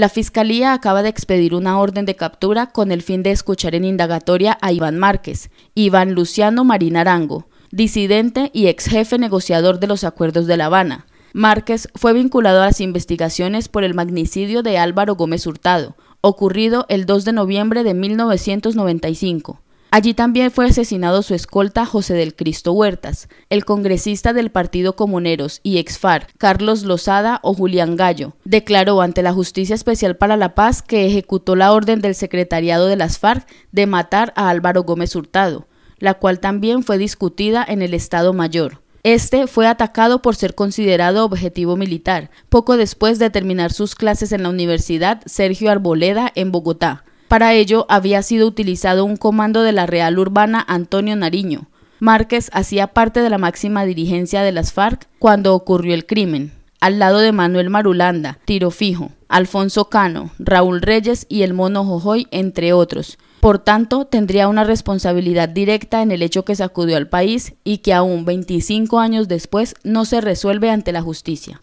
La Fiscalía acaba de expedir una orden de captura con el fin de escuchar en indagatoria a Iván Márquez, Iván Luciano Marín Arango, disidente y ex jefe negociador de los acuerdos de La Habana. Márquez fue vinculado a las investigaciones por el magnicidio de Álvaro Gómez Hurtado, ocurrido el 2 de noviembre de 1995. Allí también fue asesinado su escolta José del Cristo Huertas, el congresista del Partido Comuneros y ex FARC Carlos Lozada o Julián Gallo. Declaró ante la Justicia Especial para la Paz que ejecutó la orden del secretariado de las FARC de matar a Álvaro Gómez Hurtado, la cual también fue discutida en el Estado Mayor. Este fue atacado por ser considerado objetivo militar, poco después de terminar sus clases en la Universidad Sergio Arboleda en Bogotá, para ello había sido utilizado un comando de la Real Urbana Antonio Nariño. Márquez hacía parte de la máxima dirigencia de las FARC cuando ocurrió el crimen, al lado de Manuel Marulanda, Tiro Fijo, Alfonso Cano, Raúl Reyes y el Mono Jojoy, entre otros. Por tanto, tendría una responsabilidad directa en el hecho que sacudió al país y que aún 25 años después no se resuelve ante la justicia.